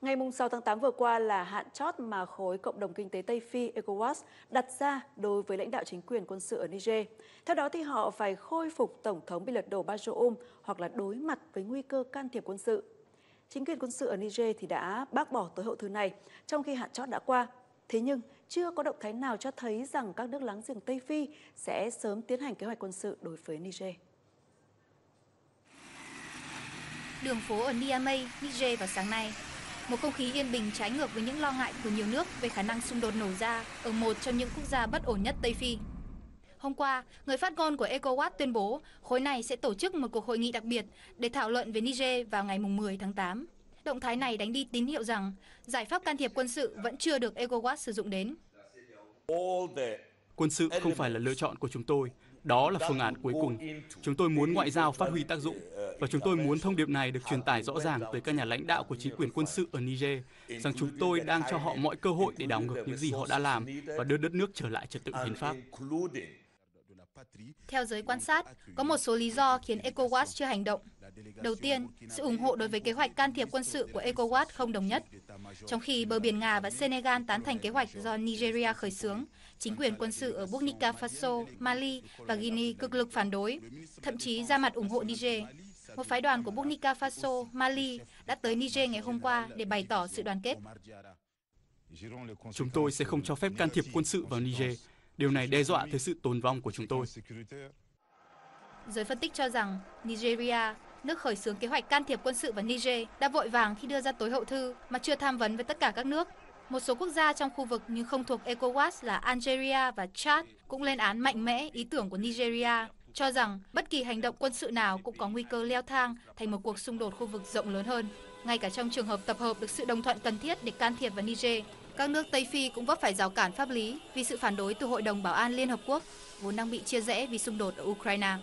Ngày 6 tháng 8 vừa qua là hạn chót mà khối cộng đồng kinh tế Tây Phi ECOWAS đặt ra đối với lãnh đạo chính quyền quân sự ở Niger. Theo đó thì họ phải khôi phục Tổng thống bị lật đổ Bazoum hoặc là đối mặt với nguy cơ can thiệp quân sự. Chính quyền quân sự ở Niger thì đã bác bỏ tối hậu thư này trong khi hạn chót đã qua. Thế nhưng chưa có động thái nào cho thấy rằng các nước láng giềng Tây Phi sẽ sớm tiến hành kế hoạch quân sự đối với Niger. đường phố ở Niamey, Niger vào sáng nay. Một không khí yên bình trái ngược với những lo ngại của nhiều nước về khả năng xung đột nổ ra ở một trong những quốc gia bất ổn nhất Tây Phi. Hôm qua, người phát ngôn của ECOWAS tuyên bố khối này sẽ tổ chức một cuộc hội nghị đặc biệt để thảo luận về Niger vào ngày 10 tháng 8. Động thái này đánh đi tín hiệu rằng giải pháp can thiệp quân sự vẫn chưa được ECOWAS sử dụng đến. Quân sự không phải là lựa chọn của chúng tôi, đó là phương án cuối cùng. Chúng tôi muốn ngoại giao phát huy tác dụng và chúng tôi muốn thông điệp này được truyền tải rõ ràng tới các nhà lãnh đạo của chính quyền quân sự ở Niger rằng chúng tôi đang cho họ mọi cơ hội để đảo ngược những gì họ đã làm và đưa đất nước trở lại trật tự hiến pháp. Theo giới quan sát, có một số lý do khiến ECOWAS chưa hành động. Đầu tiên, sự ủng hộ đối với kế hoạch can thiệp quân sự của ECOWAS không đồng nhất. Trong khi bờ biển Nga và Senegal tán thành kế hoạch do Nigeria khởi xướng, chính quyền quân sự ở Burkina Faso, Mali và Guinea cực lực phản đối, thậm chí ra mặt ủng hộ Niger. Một phái đoàn của Burkina Faso, Mali đã tới Niger ngày hôm qua để bày tỏ sự đoàn kết. Chúng tôi sẽ không cho phép can thiệp quân sự vào Niger. Điều này đe dọa tới sự tồn vong của chúng tôi. Giới phân tích cho rằng Nigeria nước khởi xướng kế hoạch can thiệp quân sự vào Niger, đã vội vàng khi đưa ra tối hậu thư mà chưa tham vấn với tất cả các nước. Một số quốc gia trong khu vực nhưng không thuộc ECOWAS là Algeria và Chad cũng lên án mạnh mẽ ý tưởng của Nigeria, cho rằng bất kỳ hành động quân sự nào cũng có nguy cơ leo thang thành một cuộc xung đột khu vực rộng lớn hơn. Ngay cả trong trường hợp tập hợp được sự đồng thuận cần thiết để can thiệp vào Niger, các nước Tây Phi cũng vấp phải rào cản pháp lý vì sự phản đối từ Hội đồng Bảo an Liên Hợp Quốc, vốn đang bị chia rẽ vì xung đột ở Ukraine.